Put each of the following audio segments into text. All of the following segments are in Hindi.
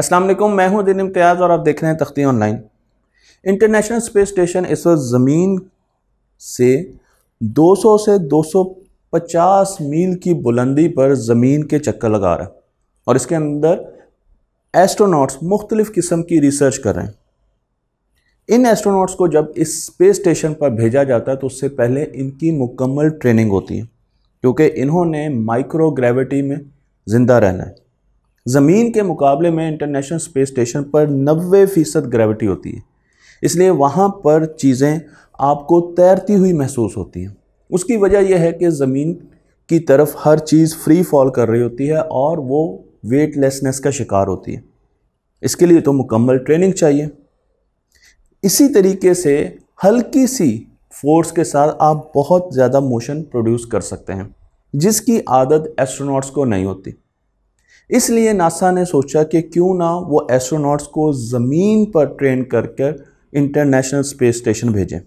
असलम मैं हूं दिन इम्तियाज़ और आप देख रहे हैं तख्ती ऑनलाइन इंटरनेशनल स्पेस स्टेशन इस वक्त ज़मीन से 200 से 250 मील की बुलंदी पर ज़मीन के चक्कर लगा रहा है और इसके अंदर एस्ट्रोनॉट्स मुख्तलिफ़ किस्म की रिसर्च कर रहे हैं इन एस्ट्रोनॉट्स को जब इस स्पेस स्टेशन पर भेजा जाता है तो उससे पहले इनकी मुकम्मल ट्रेनिंग होती है क्योंकि इन्होंने माइक्रो ग्रेविटी में ज़िंदा रहना है ज़मीन के मुकाबले में इंटरनेशनल स्पेस स्टेशन पर नबे फ़ीसद ग्रेविटी होती है इसलिए वहाँ पर चीज़ें आपको तैरती हुई महसूस होती हैं उसकी वजह यह है कि ज़मीन की तरफ हर चीज़ फ्री फॉल कर रही होती है और वो वेटलेसनेस का शिकार होती है इसके लिए तो मुकम्मल ट्रेनिंग चाहिए इसी तरीके से हल्की सी फोर्स के साथ आप बहुत ज़्यादा मोशन प्रोड्यूस कर सकते हैं जिसकी आदत एस्ट्रोनॉट्स को नहीं होती इसलिए नासा ने सोचा कि क्यों ना वो एस्ट्रोनॉट्स को ज़मीन पर ट्रेन कर इंटरनेशनल स्पेस स्टेशन भेजें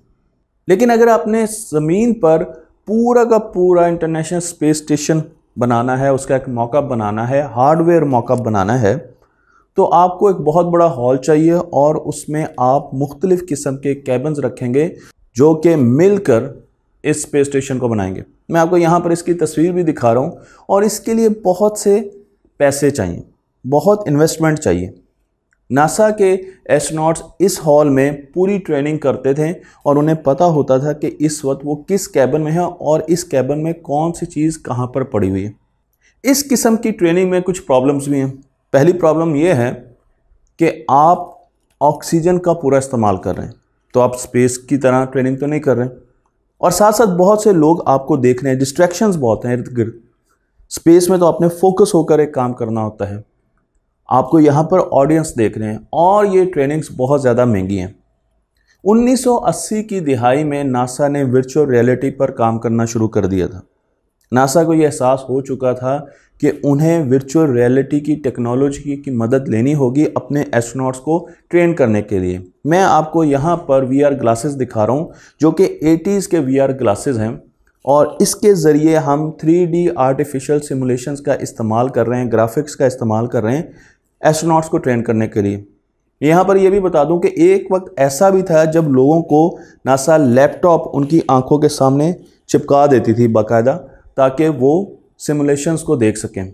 लेकिन अगर आपने ज़मीन पर पूरा का पूरा इंटरनेशनल स्पेस स्टेशन बनाना है उसका एक मौका बनाना है हार्डवेयर मौका बनाना है तो आपको एक बहुत बड़ा हॉल चाहिए और उसमें आप मुख्तलिफ़ किस्म के कैबन्स रखेंगे जो कि मिलकर इस स्पेस स्टेशन को बनाएंगे मैं आपको यहाँ पर इसकी तस्वीर भी दिखा रहा हूँ और इसके लिए बहुत से पैसे चाहिए बहुत इन्वेस्टमेंट चाहिए नासा के एस्ट्रोनॉट्स इस हॉल में पूरी ट्रेनिंग करते थे और उन्हें पता होता था कि इस वक्त वो किस कैबन में है और इस कैबन में कौन सी चीज़ कहाँ पर पड़ी हुई है इस किस्म की ट्रेनिंग में कुछ प्रॉब्लम्स भी हैं पहली प्रॉब्लम ये है कि आप ऑक्सीजन का पूरा इस्तेमाल कर रहे हैं तो आप स्पेस की तरह ट्रेनिंग तो नहीं कर रहे हैं और साथ साथ बहुत से लोग आपको देख रहे हैं डिस्ट्रैक्शंस बहुत हैं इर्द गिर्द स्पेस में तो आपने फोकस होकर एक काम करना होता है आपको यहाँ पर ऑडियंस देख रहे हैं और ये ट्रेनिंग्स बहुत ज़्यादा महंगी हैं 1980 की दिहाई में नासा ने वर्चुअल रियलिटी पर काम करना शुरू कर दिया था नासा को यह एहसास हो चुका था कि उन्हें वर्चुअल रियलिटी की टेक्नोलॉजी की मदद लेनी होगी अपने एस्ट्रोनॉट्स को ट्रेन करने के लिए मैं आपको यहाँ पर वीआर ग्लासेस दिखा रहा हूँ जो कि 80s के वीआर ग्लासेस हैं और इसके ज़रिए हम 3D आर्टिफिशियल सिमुलेशंस का इस्तेमाल कर रहे हैं ग्राफिक्स का इस्तेमाल कर रहे हैं एस्ट्रोनॉट्स को ट्रेन करने के लिए यहाँ पर यह भी बता दूँ कि एक वक्त ऐसा भी था जब लोगों को नासा लैपटॉप उनकी आंखों के सामने चिपका देती थी बाकायदा ताकि वो सिमुलेशंस को देख सकें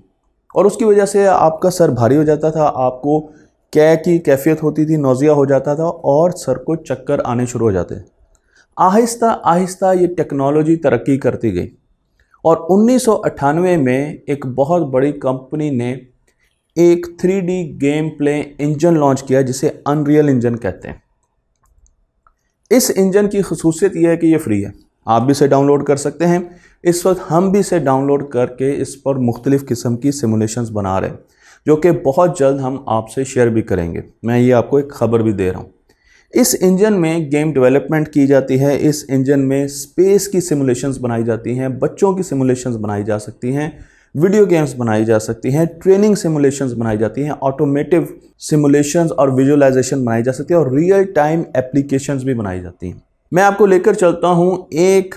और उसकी वजह से आपका सर भारी हो जाता था आपको कै की कैफियत होती थी नोज़िया हो जाता था और सर को चक्कर आने शुरू हो जाते आहिस्ता आहिस्ता ये टेक्नोलॉजी तरक्की करती गई और उन्नीस में एक बहुत बड़ी कंपनी ने एक 3D game play engine launch किया जिसे अनरियल इंजन कहते हैं इस इंजन की खसूसियत यह है कि ये फ्री है आप भी इसे डाउनलोड कर सकते हैं इस वक्त हम भी इसे डाउनलोड करके इस पर मुख्तलिफ़ किस्म की सिमुलेशंस बना रहे हैं जो कि बहुत जल्द हम आपसे शेयर भी करेंगे मैं ये आपको एक खबर भी दे रहा हूँ इस इंजन में गेम डेवलपमेंट की जाती है इस इंजन में स्पेस की सिमुलेशंस बनाई जाती हैं बच्चों की सिमुलेशंस बनाई जा सकती हैं वीडियो गेम्स बनाई जा सकती हैं ट्रेनिंग सिमुलेशंस बनाई जाती हैं ऑटोमेटिव सिमुलेशंस और विजुअलाइजेशन बनाई जा सकती है और रियल टाइम एप्लीकेशंस भी बनाई जाती हैं मैं आपको लेकर चलता हूँ एक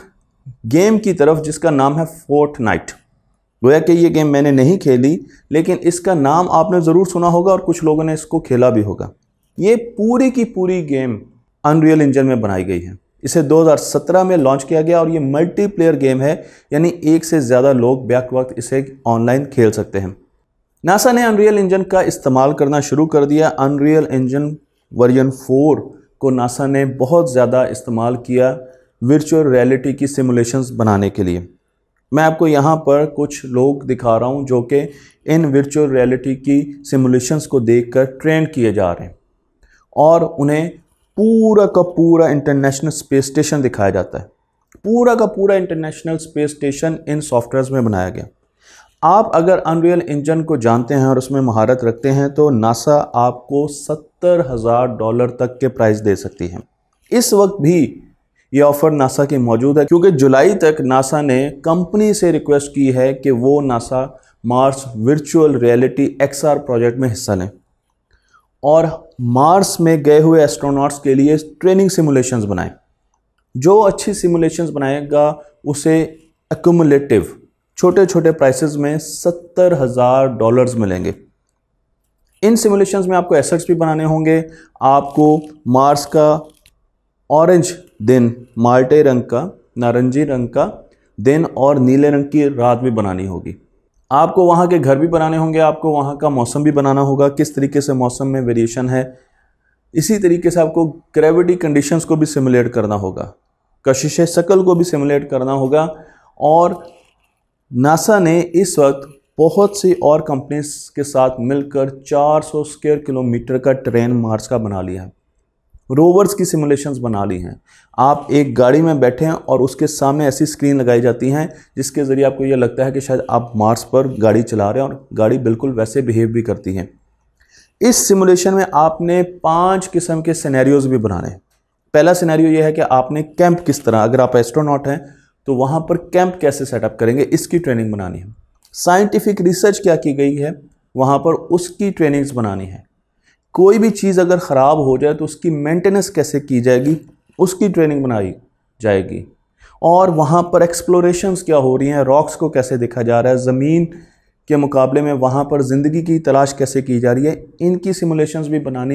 गेम की तरफ जिसका नाम है फोर्थ नाइट गोया कि ये गेम मैंने नहीं खेली लेकिन इसका नाम आपने ज़रूर सुना होगा और कुछ लोगों ने इसको खेला भी होगा ये पूरी की पूरी गेम अनरियल इंजन में बनाई गई है इसे 2017 में लॉन्च किया गया और ये मल्टीप्लेयर गेम है यानी एक से ज़्यादा लोग बैक वक्त इसे ऑनलाइन खेल सकते हैं नासा ने अनरियल इंजन का इस्तेमाल करना शुरू कर दिया अनरियल इंजन वर्जन फोर को नासा ने बहुत ज़्यादा इस्तेमाल किया वर्चुअल रियलिटी की सिमुलेशंस बनाने के लिए मैं आपको यहाँ पर कुछ लोग दिखा रहा हूँ जो कि इन वर्चुअल रियलिटी की सिमुलेशंस को देखकर ट्रेंड किए जा रहे हैं और उन्हें पूरा का पूरा इंटरनेशनल स्पेस स्टेशन दिखाया जाता है पूरा का पूरा इंटरनेशनल स्पेस स्टेशन इन सॉफ्टवेयर्स में बनाया गया आप अगर अनरियल इंजन को जानते हैं और उसमें महारत रखते हैं तो नासा आपको सत्तर हज़ार डॉलर तक के प्राइस दे सकती है इस वक्त भी ये ऑफ़र नासा की मौजूद है क्योंकि जुलाई तक नासा ने कंपनी से रिक्वेस्ट की है कि वो NASA Mars virtual reality XR project में हिस्सा लें और मार्स में गए हुए एस्ट्रोनॉट्स के लिए ट्रेनिंग सिमुलेशंस बनाए जो अच्छी सिमुलेशंस बनाएगा उसे एकोमोलेटिव छोटे छोटे प्राइसेस में सत्तर हज़ार डॉलर्स मिलेंगे इन सिमुलेशंस में आपको एसेट्स भी बनाने होंगे आपको मार्स का ऑरेंज दिन माल्टे रंग का नारंगी रंग का दिन और नीले रंग की रात भी बनानी होगी आपको वहाँ के घर भी बनाने होंगे आपको वहाँ का मौसम भी बनाना होगा किस तरीके से मौसम में वेरिएशन है इसी तरीके से आपको ग्रेविटी कंडीशंस को भी सिमुलेट करना होगा कशिश शक्ल को भी सिमुलेट करना होगा और नासा ने इस वक्त बहुत सी और कंपनीज के साथ मिलकर 400 स्क्वायर किलोमीटर का ट्रेन मार्स का बना लिया है रोवर्स की सिमुलेशंस बना ली हैं आप एक गाड़ी में बैठे हैं और उसके सामने ऐसी स्क्रीन लगाई जाती हैं जिसके ज़रिए आपको यह लगता है कि शायद आप मार्स पर गाड़ी चला रहे हैं और गाड़ी बिल्कुल वैसे बिहेव भी करती है इस सिमुलेशन में आपने पांच किस्म के सिनेरियोज़ भी बनाने हैं पहला सिनेरियो ये है कि आपने कैंप किस तरह अगर आप एस्ट्रोनॉट हैं तो वहाँ पर कैंप कैसे सेटअप करेंगे इसकी ट्रेनिंग बनानी है साइंटिफिक रिसर्च क्या की गई है वहाँ पर उसकी ट्रेनिंग्स बनानी है कोई भी चीज़ अगर ख़राब हो जाए तो उसकी मेंटेनेंस कैसे की जाएगी उसकी ट्रेनिंग बनाई जाएगी और वहाँ पर एक्सप्लोरेशंस क्या हो रही हैं रॉक्स को कैसे देखा जा रहा है ज़मीन के मुकाबले में वहाँ पर ज़िंदगी की तलाश कैसे की जा रही है इनकी सिमुलेशंस भी बनानी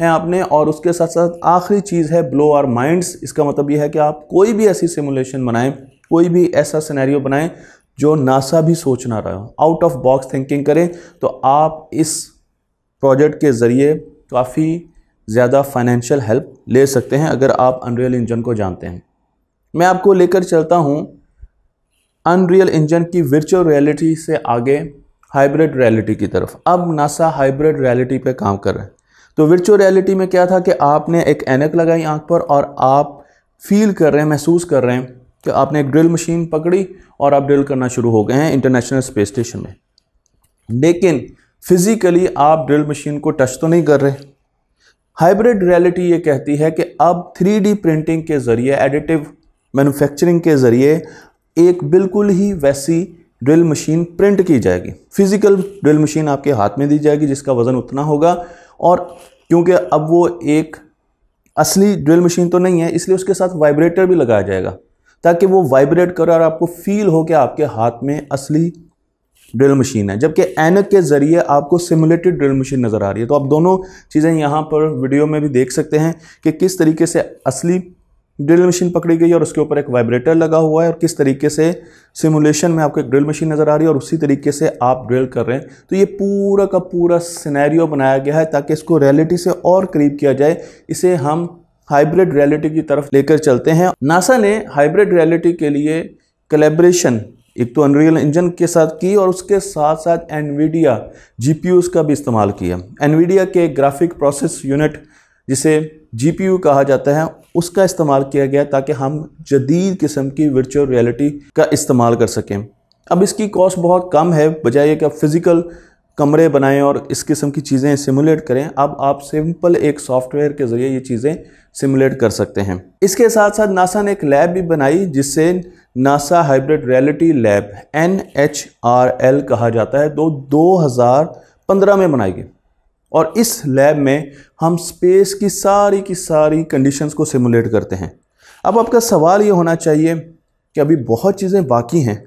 हैं आपने और उसके साथ साथ आखिरी चीज़ है ब्लो आर माइंड्स इसका मतलब यह है कि आप कोई भी ऐसी सिमुलेशन बनाएं कोई भी ऐसा सिनेरियो बनाएं जो नासा भी सोच ना रहा हो आउट ऑफ बॉक्स थिंकिंग करें तो आप इस प्रोजेक्ट के ज़रिए काफ़ी ज़्यादा फाइनेंशियल हेल्प ले सकते हैं अगर आप अनरियल इंजन को जानते हैं मैं आपको लेकर चलता हूँ अनरियल इंजन की वर्चुअल रियलिटी से आगे हाइब्रिड रियलिटी की तरफ अब नासा हाइब्रिड रियलिटी पे काम कर रहे हैं तो वर्चुअल रियलिटी में क्या था कि आपने एक एनक लगाई आंख पर और आप फील कर रहे हैं महसूस कर रहे हैं कि आपने एक ड्रिल मशीन पकड़ी और आप ड्रिल करना शुरू हो गए हैं इंटरनेशनल स्पेस स्टेशन में लेकिन फिज़िकली आप ड्रिल मशीन को टच तो नहीं कर रहे हाइब्रिड रियलिटी ये कहती है कि अब थ्री प्रिंटिंग के ज़रिए एडिटिव मैन्युफैक्चरिंग के ज़रिए एक बिल्कुल ही वैसी ड्रिल मशीन प्रिंट की जाएगी फिज़िकल ड्रिल मशीन आपके हाथ में दी जाएगी जिसका वज़न उतना होगा और क्योंकि अब वो एक असली ड्रिल मशीन तो नहीं है इसलिए उसके साथ वाइब्रेटर भी लगाया जाएगा ताकि वो वाइब्रेट करे और आपको फील हो कि आपके हाथ में असली ड्रिल मशीन है जबकि एनक के ज़रिए आपको सिमुलेटेड ड्रिल मशीन नज़र आ रही है तो आप दोनों चीज़ें यहाँ पर वीडियो में भी देख सकते हैं कि किस तरीके से असली ड्रिल मशीन पकड़ी गई और उसके ऊपर एक वाइब्रेटर लगा हुआ है और किस तरीके से सिमुलेशन में आपको एक ड्रिल मशीन नज़र आ रही है और उसी तरीके से आप ड्रिल कर रहे हैं तो ये पूरा का पूरा सिनेरियो बनाया गया है ताकि इसको रियलिटी से और करीब किया जाए इसे हम हाइब्रिड रियलिटी की तरफ लेकर चलते हैं नासा ने हाइब्रिड रियलिटी के लिए कलेब्रेशन एक तो अनरियल इंजन के साथ की और उसके साथ साथ एनवीडिया जी का भी इस्तेमाल किया एनवीडिया के ग्राफिक प्रोसेस यूनिट जिसे जी कहा जाता है उसका इस्तेमाल किया गया ताकि हम जदीद किस्म की वर्चुअल रियलिटी का इस्तेमाल कर सकें अब इसकी कॉस्ट बहुत कम है बजाय कि आप फिज़िकल कमरे बनाएं और इस किस्म की चीज़ें सिमुलेट करें अब आप सिंपल एक सॉफ्टवेयर के ज़रिए ये चीज़ें सिमुलेट कर सकते हैं इसके साथ साथ नासा ने एक लैब भी बनाई जिससे NASA hybrid reality lab N H R L कहा जाता है तो 2015 में बनाई गई और इस लैब में हम स्पेस की सारी की सारी कंडीशंस को सिमुलेट करते हैं अब आपका सवाल ये होना चाहिए कि अभी बहुत चीज़ें बाकी हैं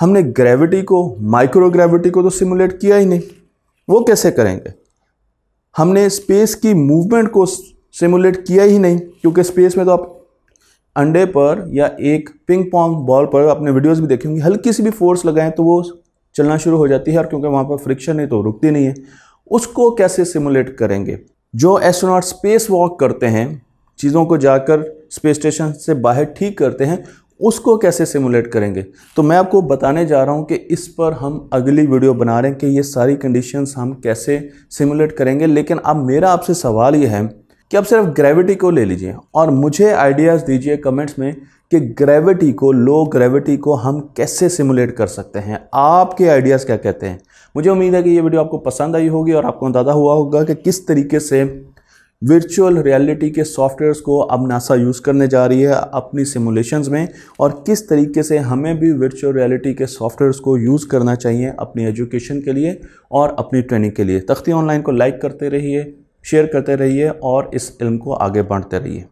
हमने ग्रेविटी को माइक्रो ग्रेविटी को तो सिमुलेट किया ही नहीं वो कैसे करेंगे हमने स्पेस की मूवमेंट को सिमुलेट किया ही नहीं क्योंकि स्पेस में तो आप अंडे पर या एक पिंग पोंग बॉल पर आपने वीडियोस भी देखी होंगी हल्की सी भी फोर्स लगाएं तो वो चलना शुरू हो जाती है और क्योंकि वहाँ पर फ्रिक्शन है तो रुकती नहीं है उसको कैसे सिमुलेट करेंगे जो एस्ट्रोनॉट स्पेस वॉक करते हैं चीज़ों को जाकर स्पेस स्टेशन से बाहर ठीक करते हैं उसको कैसे सिमुलेट करेंगे तो मैं आपको बताने जा रहा हूँ कि इस पर हम अगली वीडियो बना रहे हैं कि ये सारी कंडीशंस हम कैसे सिमुलेट करेंगे लेकिन अब मेरा आपसे सवाल ये है कि आप सिर्फ ग्रेविटी को ले लीजिए और मुझे आइडियाज़ दीजिए कमेंट्स में कि ग्रेविटी को लो ग्रेविटी को हम कैसे सिमुलेट कर सकते हैं आपके आइडियाज़ क्या कहते हैं मुझे उम्मीद है कि ये वीडियो आपको पसंद आई होगी और आपको अंदाज़ा हुआ होगा कि किस तरीके से वर्चुअल रियलिटी के सॉफ्टवेयर्स को अब नासा यूज़ करने जा रही है अपनी सिमुलेशंस में और किस तरीके से हमें भी वर्चुअल रियलिटी के सॉफ्टवेयर्स को यूज़ करना चाहिए अपनी एजुकेशन के लिए और अपनी ट्रेनिंग के लिए तख्ती ऑनलाइन को लाइक करते रहिए शेयर करते रहिए और इस इल्म को आगे बांटते रहिए